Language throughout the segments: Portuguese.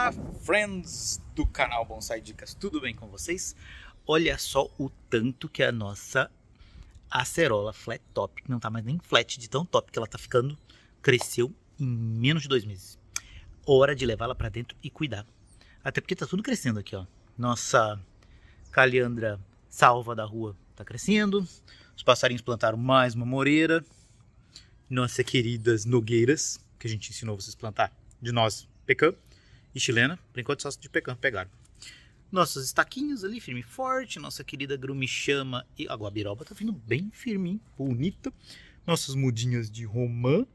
Olá, friends do canal Bonsai Dicas, tudo bem com vocês? Olha só o tanto que a nossa acerola flat top, não tá mais nem flat de tão top que ela tá ficando, cresceu em menos de dois meses. Hora de levá-la para dentro e cuidar. Até porque tá tudo crescendo aqui, ó. Nossa calhandra salva da rua tá crescendo, os passarinhos plantaram mais uma moreira, nossas queridas nogueiras, que a gente ensinou vocês a plantar de nós, pecan e chilena. Por enquanto só de pecan pegaram. Nossas estaquinhas ali, firme e forte. Nossa querida grumichama e a guabiroba tá vindo bem firminho, bonita. Nossas mudinhas de romã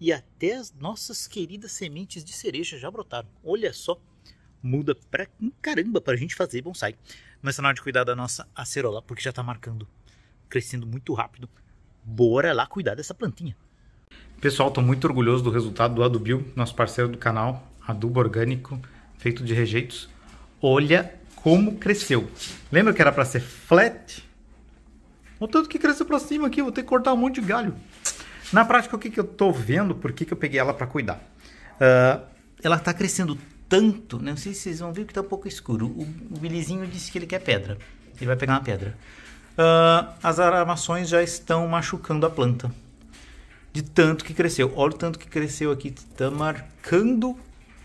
e até as nossas queridas sementes de cereja já brotaram. Olha só, muda pra caramba pra gente fazer bonsai. Mas tá na hora de cuidar da nossa acerola, porque já tá marcando, crescendo muito rápido. Bora lá cuidar dessa plantinha. Pessoal, estou muito orgulhoso do resultado do Adubio, nosso parceiro do canal adubo orgânico feito de rejeitos. Olha como cresceu. Lembra que era para ser flat? O tanto que cresceu para cima aqui, vou ter que cortar um monte de galho. Na prática, o que, que eu estou vendo, por que, que eu peguei ela para cuidar? Uh, ela está crescendo tanto, né? não sei se vocês vão ver que está um pouco escuro. O, o Bilizinho disse que ele quer pedra. Ele vai pegar uma pedra. Uh, as armações já estão machucando a planta. De tanto que cresceu. Olha o tanto que cresceu aqui. Está marcando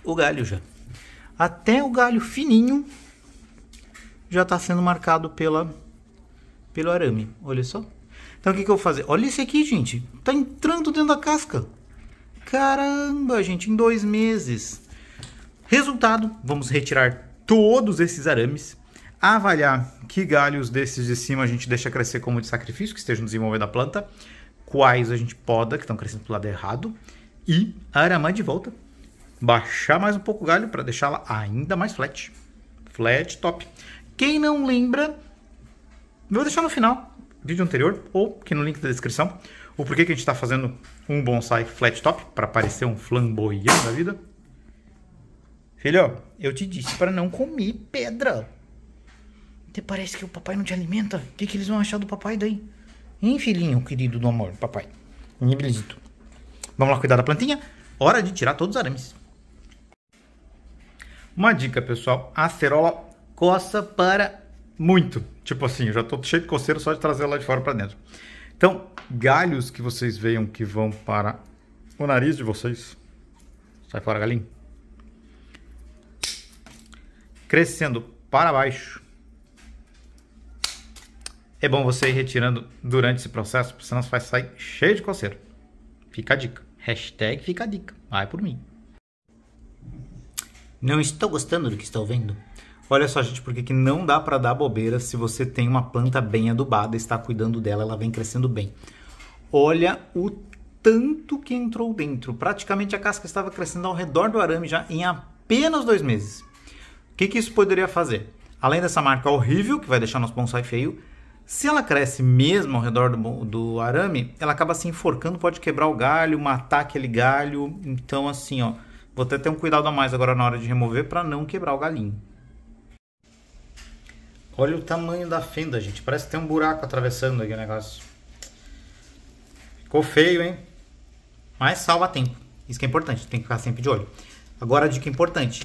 o galho já. Até o galho fininho já está sendo marcado pela, pelo arame. Olha só. Então o que, que eu vou fazer? Olha esse aqui, gente. Tá entrando dentro da casca. Caramba, gente, em dois meses. Resultado, vamos retirar todos esses arames, avaliar que galhos desses de cima a gente deixa crescer como de sacrifício, que estejam desenvolvendo a planta, quais a gente poda, que estão crescendo para o lado errado, e aramar de volta baixar mais um pouco o galho para deixá-la ainda mais flat. Flat top. Quem não lembra, vou deixar no final do vídeo anterior ou aqui no link da descrição o porquê que a gente está fazendo um bonsai flat top para parecer um flamboyant da vida. Filho, eu te disse para não comer pedra. Até parece que o papai não te alimenta. O que, que eles vão achar do papai daí? Hein, filhinho querido do amor, papai? Minha Vamos lá cuidar da plantinha? Hora de tirar todos os arames. Uma dica, pessoal, a acerola coça para muito. Tipo assim, eu já estou cheio de coceiro só de trazer ela de fora para dentro. Então, galhos que vocês vejam que vão para o nariz de vocês. Sai fora, galinho. Crescendo para baixo. É bom você ir retirando durante esse processo, senão você vai sair cheio de coceiro. Fica a dica. Hashtag fica a dica. Vai por mim. Não estou gostando do que estou vendo. Olha só, gente, porque que não dá para dar bobeira se você tem uma planta bem adubada, está cuidando dela, ela vem crescendo bem. Olha o tanto que entrou dentro. Praticamente a casca estava crescendo ao redor do arame já em apenas dois meses. O que, que isso poderia fazer? Além dessa marca horrível, que vai deixar nosso bonsai feio, se ela cresce mesmo ao redor do, do arame, ela acaba se enforcando, pode quebrar o galho, matar aquele galho. Então, assim, ó, Vou até ter um cuidado a mais agora na hora de remover para não quebrar o galinho. Olha o tamanho da fenda, gente. Parece que tem um buraco atravessando aqui o negócio. Ficou feio, hein? Mas salva tempo. Isso que é importante, tem que ficar sempre de olho. Agora a dica importante.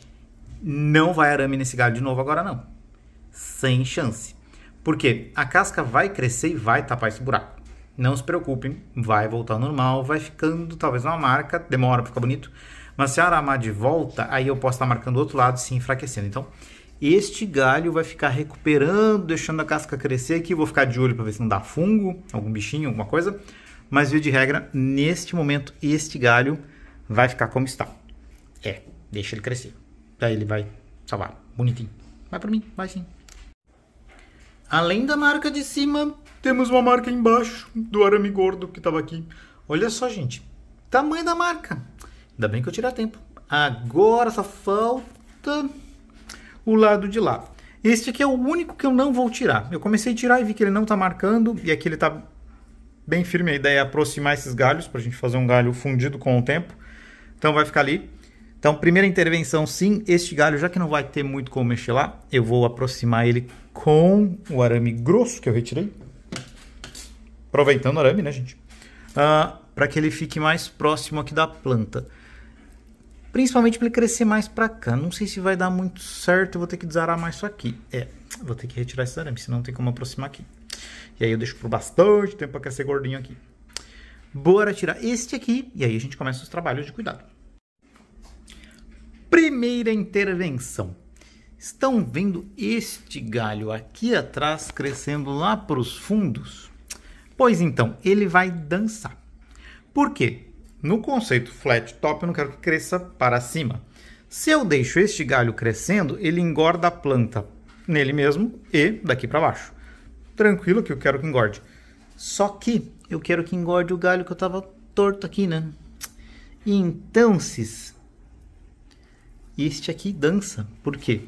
Não vai arame nesse galho de novo agora não. Sem chance. Porque a casca vai crescer e vai tapar esse buraco. Não se preocupem, vai voltar ao normal, vai ficando talvez uma marca, demora para ficar bonito, mas se aramar de volta, aí eu posso estar marcando o outro lado, se enfraquecendo. Então, este galho vai ficar recuperando, deixando a casca crescer aqui. Vou ficar de olho para ver se não dá fungo, algum bichinho, alguma coisa. Mas, via de regra, neste momento, este galho vai ficar como está. É, deixa ele crescer. Daí ele vai salvar. Bonitinho. Vai para mim, vai sim. Além da marca de cima, temos uma marca embaixo do arame gordo que estava aqui. Olha só, gente. Tamanho da marca. Ainda bem que eu tirar tempo. Agora só falta o lado de lá. Este aqui é o único que eu não vou tirar. Eu comecei a tirar e vi que ele não está marcando. E aqui ele está bem firme. A ideia é aproximar esses galhos para a gente fazer um galho fundido com o tempo. Então vai ficar ali. Então, primeira intervenção sim, este galho, já que não vai ter muito como mexer lá, eu vou aproximar ele com o arame grosso que eu retirei. Aproveitando o arame, né, gente? Uh, ah, para que ele fique mais próximo aqui da planta. Principalmente para ele crescer mais para cá. Não sei se vai dar muito certo, vou ter que desarar mais isso aqui. É, vou ter que retirar esse arame, senão não tem como aproximar aqui. E aí eu deixo por bastante tempo para crescer gordinho aqui. Bora tirar este aqui e aí a gente começa os trabalhos de cuidado. Primeira intervenção. Estão vendo este galho aqui atrás crescendo lá para os fundos? Pois então, ele vai dançar. Por quê? No conceito flat top, eu não quero que cresça para cima. Se eu deixo este galho crescendo, ele engorda a planta nele mesmo e daqui para baixo. Tranquilo que eu quero que engorde. Só que eu quero que engorde o galho que eu estava torto aqui, né? E então, cis, este aqui dança. Por quê?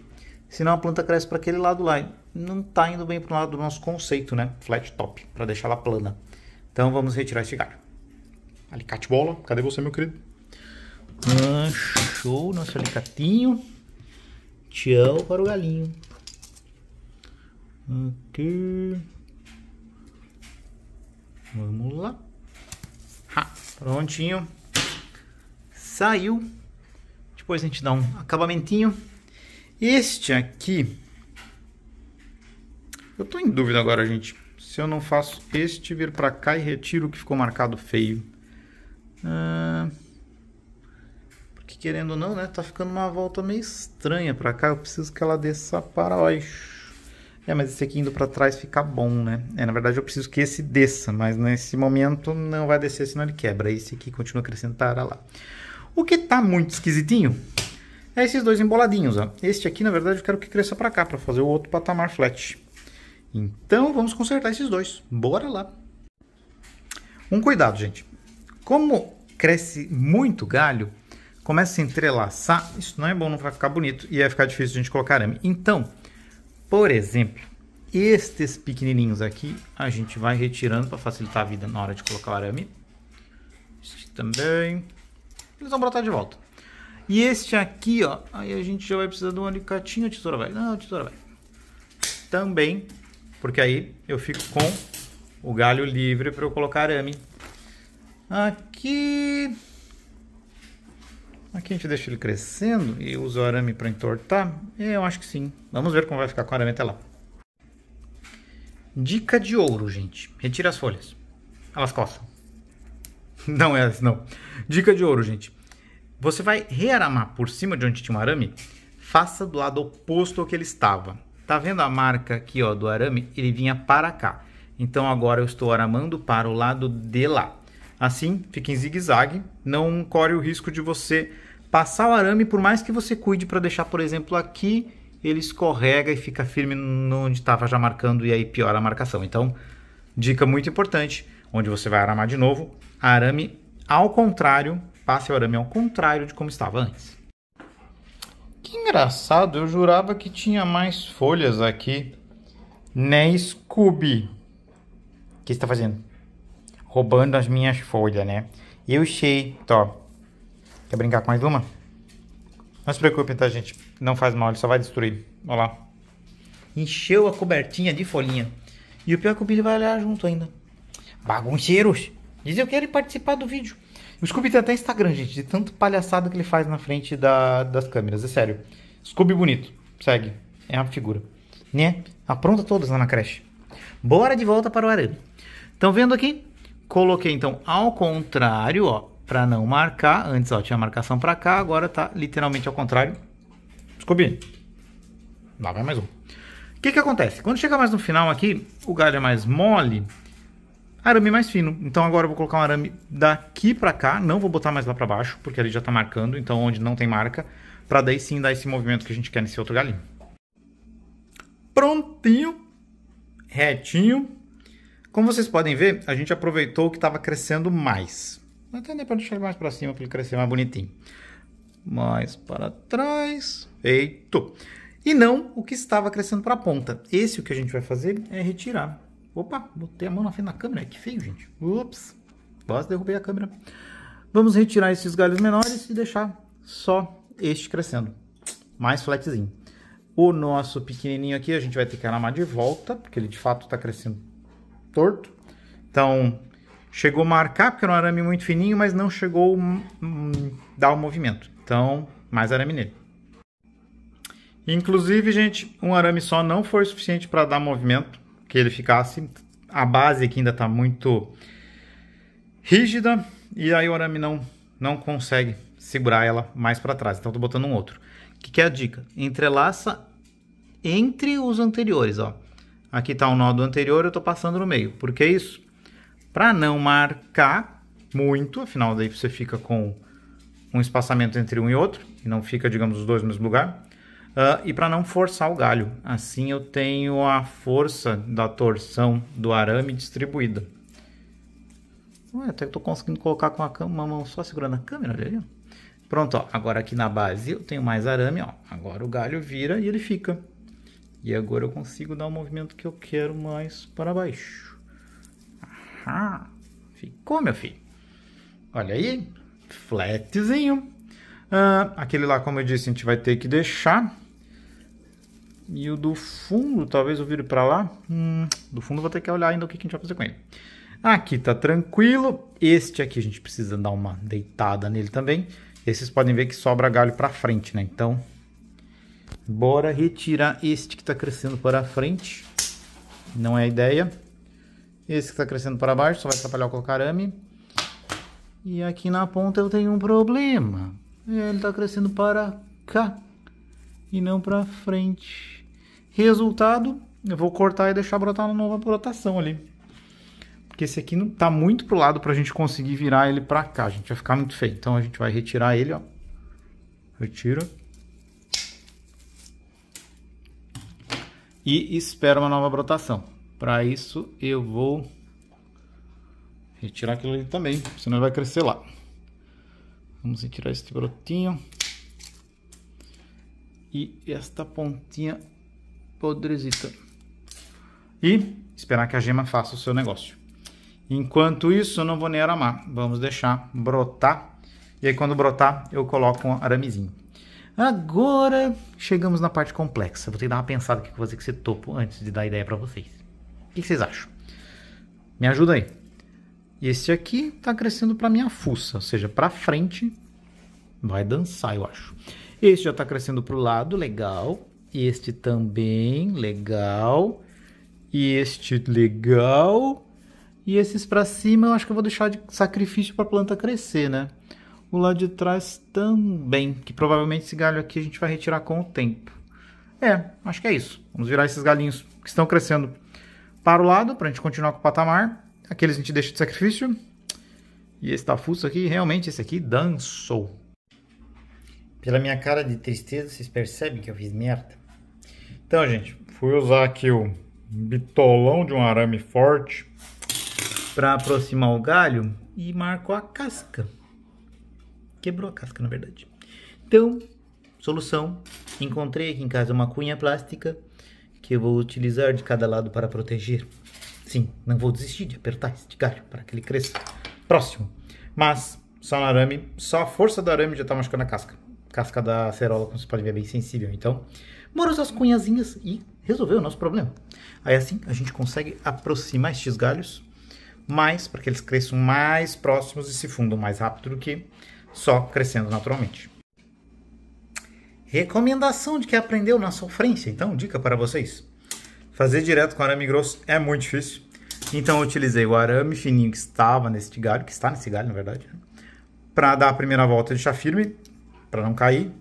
Senão a planta cresce para aquele lado lá. Não está indo bem para o lado do nosso conceito, né? Flat top, para deixar ela plana. Então vamos retirar este galho. Alicate bola. Cadê você, meu querido? Ah, show, nosso alicatinho. Tchau para o galinho. Aqui. Vamos lá. Ha, prontinho. Saiu. Depois a gente dá um acabamentinho. Este aqui... Eu estou em dúvida agora, gente. Se eu não faço este vir para cá e retiro o que ficou marcado feio. Ah, porque querendo ou não, né? Tá ficando uma volta meio estranha pra cá. Eu preciso que ela desça para baixo. É, mas esse aqui indo para trás fica bom, né? É, na verdade eu preciso que esse desça, mas nesse momento não vai descer, senão ele quebra. Esse aqui continua crescendo para lá. O que tá muito esquisitinho é esses dois emboladinhos, ó. Este aqui, na verdade, eu quero que cresça para cá, para fazer o outro patamar flat. Então, vamos consertar esses dois. Bora lá! Um cuidado, gente. Como cresce muito galho, começa a entrelaçar, isso não é bom, não vai ficar bonito e vai ficar difícil de a gente colocar arame. Então, por exemplo, estes pequenininhos aqui a gente vai retirando para facilitar a vida na hora de colocar o arame. Este também. Eles vão brotar de volta. E este aqui, ó, aí a gente já vai precisar de um alicatinho, a tesoura vai. Não, a tesoura vai. Também, porque aí eu fico com o galho livre para eu colocar arame Aqui... Aqui a gente deixa ele crescendo e usa o arame para entortar. É, eu acho que sim. Vamos ver como vai ficar com o arame até lá. Dica de ouro, gente. Retira as folhas. Elas coçam. Não é assim, não. Dica de ouro, gente. Você vai rearamar por cima de onde tinha um arame, faça do lado oposto ao que ele estava. Tá vendo a marca aqui ó, do arame? Ele vinha para cá. Então agora eu estou aramando para o lado de lá. Assim, fica em zigue-zague, não corre o risco de você passar o arame, por mais que você cuide para deixar, por exemplo, aqui, ele escorrega e fica firme onde estava já marcando e aí piora a marcação. Então, dica muito importante, onde você vai aramar de novo, arame ao contrário, passe o arame ao contrário de como estava antes. Que engraçado, eu jurava que tinha mais folhas aqui. Né, Scooby? O que está fazendo? roubando as minhas folhas, né? Eu cheio, ó. Quer brincar com mais uma? Não se preocupe, tá, gente? Não faz mal, ele só vai destruir. Olha lá. Encheu a cobertinha de folhinha. E o pior é que o Billy vai olhar junto ainda. Bagunceiros! Diz eu quero participar do vídeo. O Scooby tem até Instagram, gente, de tanto palhaçada que ele faz na frente da, das câmeras, é sério. Scooby bonito, segue, é uma figura. Né? Apronta todas lá na creche. Bora de volta para o arame. Estão vendo aqui? Coloquei então ao contrário, ó, para não marcar. Antes, ó, tinha marcação para cá, agora tá literalmente ao contrário. Desculpe. lá vai mais um. O que que acontece? Quando chega mais no final aqui, o galho é mais mole, arame mais fino. Então agora eu vou colocar um arame daqui para cá, não vou botar mais lá para baixo, porque ele já tá marcando, então onde não tem marca, para daí sim dar esse movimento que a gente quer nesse outro galinho. Prontinho, retinho, como vocês podem ver, a gente aproveitou o que estava crescendo mais. Até nem para deixar mais para cima para ele crescer mais bonitinho. Mais para trás. eito. E não o que estava crescendo para a ponta. Esse o que a gente vai fazer é retirar. Opa, botei a mão na frente da câmera. Que feio, gente. Ups, quase derrubei a câmera. Vamos retirar esses galhos menores e deixar só este crescendo. Mais flatzinho. O nosso pequenininho aqui a gente vai ter que armar de volta, porque ele de fato está crescendo torto. Então, chegou a marcar, porque era um arame muito fininho, mas não chegou a dar o um movimento. Então, mais arame nele. Inclusive, gente, um arame só não foi suficiente para dar movimento, que ele ficasse. A base aqui ainda está muito rígida e aí o arame não, não consegue segurar ela mais para trás. Então, estou botando um outro. O que, que é a dica? Entrelaça entre os anteriores, ó. Aqui está o nó nodo anterior, eu estou passando no meio. Por que isso? Para não marcar muito, afinal daí você fica com um espaçamento entre um e outro, e não fica, digamos, os dois no mesmo lugar. Uh, e para não forçar o galho. Assim eu tenho a força da torção do arame distribuída. Ué, até que estou conseguindo colocar com a uma mão só segurando a câmera, olha ali. Pronto, ó, agora aqui na base eu tenho mais arame, ó. agora o galho vira e ele fica. E agora eu consigo dar o movimento que eu quero mais para baixo. Aham. Ficou, meu filho. Olha aí. Flatzinho. Ah, aquele lá, como eu disse, a gente vai ter que deixar. E o do fundo, talvez eu vire para lá. Hum, do fundo vou ter que olhar ainda o que a gente vai fazer com ele. Aqui tá tranquilo. Este aqui a gente precisa dar uma deitada nele também. Esses podem ver que sobra galho para frente, né? Então Bora retirar este que está crescendo para frente. Não é a ideia. Esse que está crescendo para baixo, só vai atrapalhar com o cocarame. E aqui na ponta eu tenho um problema. Ele está crescendo para cá e não para frente. Resultado, eu vou cortar e deixar brotar uma nova brotação ali. Porque esse aqui não tá muito pro lado para a gente conseguir virar ele para cá. A gente vai ficar muito feio. Então a gente vai retirar ele, ó. Retira. e espera uma nova brotação. Para isso eu vou retirar aquilo ali também, senão vai crescer lá. Vamos retirar este brotinho. E esta pontinha podrezita. E esperar que a gema faça o seu negócio. Enquanto isso, eu não vou nem aramar. Vamos deixar brotar. E aí quando brotar, eu coloco um aramezinho. Agora chegamos na parte complexa. Vou ter que dar uma pensada aqui com você que você topo antes de dar ideia para vocês. O que, vocês acham? Me ajuda aí. Esse aqui está crescendo para minha fuça, ou seja, para frente vai dançar, eu acho. Este já está crescendo para o lado, legal. Este também, legal. E este legal. E esses para cima eu acho que eu vou deixar de sacrifício para a planta crescer, né? o lado de trás também, que provavelmente esse galho aqui a gente vai retirar com o tempo. É, acho que é isso. Vamos virar esses galinhos que estão crescendo para o lado, para a gente continuar com o patamar. Aqueles a gente deixa de sacrifício. E esse tafuço tá aqui, realmente, esse aqui dançou. Pela minha cara de tristeza, vocês percebem que eu fiz merda? Então, gente, fui usar aqui o bitolão de um arame forte para aproximar o galho e marcou a casca. Quebrou a casca, na verdade. Então, solução. Encontrei aqui em casa uma cunha plástica que eu vou utilizar de cada lado para proteger. Sim, não vou desistir de apertar este galho para que ele cresça. Próximo. Mas, só no arame, só a força do arame já está machucando a casca. Casca da acerola, como vocês podem ver, é bem sensível. Então, morou as cunhazinhas e resolveu o nosso problema. Aí assim, a gente consegue aproximar estes galhos mais, para que eles cresçam mais próximos e se fundam mais rápido do que só crescendo naturalmente. Recomendação de que aprendeu na sofrência, então, dica para vocês. Fazer direto com arame grosso é muito difícil. Então eu utilizei o arame fininho que estava nesse galho, que está nesse galho, na verdade, né? para dar a primeira volta, deixar firme, para não cair.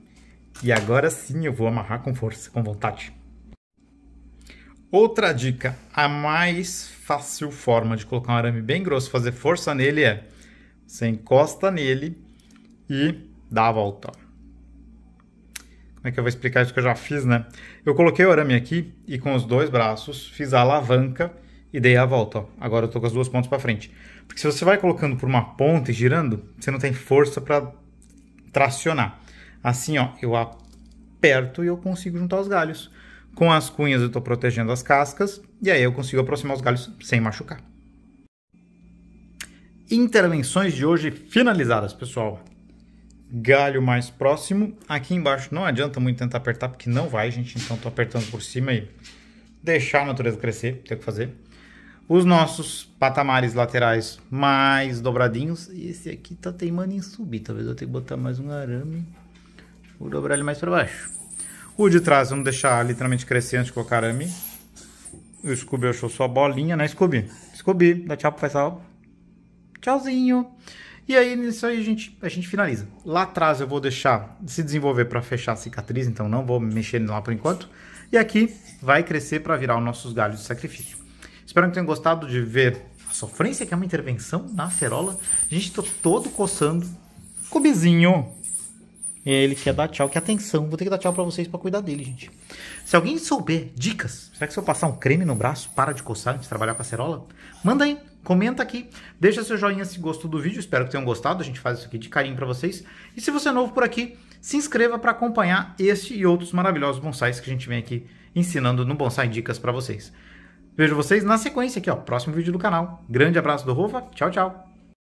E agora sim eu vou amarrar com força, com vontade. Outra dica, a mais fácil forma de colocar um arame bem grosso, fazer força nele é você encosta nele e dá a volta. Como é que eu vou explicar isso que eu já fiz, né? Eu coloquei o arame aqui e com os dois braços fiz a alavanca e dei a volta. Ó. Agora eu tô com as duas pontas para frente. Porque se você vai colocando por uma ponta e girando, você não tem força para tracionar. Assim, ó, eu aperto e eu consigo juntar os galhos. Com as cunhas eu estou protegendo as cascas e aí eu consigo aproximar os galhos sem machucar. Intervenções de hoje finalizadas, pessoal galho mais próximo. Aqui embaixo não adianta muito tentar apertar, porque não vai, gente. Então, estou apertando por cima e deixar a natureza crescer, tem que fazer. Os nossos patamares laterais mais dobradinhos. E esse aqui tá teimando em subir. Talvez eu tenha que botar mais um arame. Vou dobrar ele mais para baixo. O de trás vamos deixar literalmente crescer antes de colocar arame. O Scooby achou sua bolinha, né, Scooby? Scooby, dá tchau pro pessoal. Tchauzinho. E aí, nisso aí, a gente, a gente finaliza. Lá atrás eu vou deixar se desenvolver para fechar a cicatriz, então não vou mexer lá por enquanto. E aqui vai crescer para virar os nossos galhos de sacrifício. Espero que tenham gostado de ver a sofrência que é uma intervenção na ferola. A gente está todo coçando. Cubizinho! Ele quer dar tchau, que atenção, vou ter que dar tchau pra vocês pra cuidar dele, gente. Se alguém souber dicas, será que se eu passar um creme no braço, para de coçar antes de trabalhar com a cerola? Manda aí, comenta aqui, deixa seu joinha se gostou do vídeo, espero que tenham gostado, a gente faz isso aqui de carinho pra vocês. E se você é novo por aqui, se inscreva para acompanhar este e outros maravilhosos bonsais que a gente vem aqui ensinando no Bonsai Dicas pra vocês. Vejo vocês na sequência aqui, ó, próximo vídeo do canal. Grande abraço do Rufa. tchau, tchau!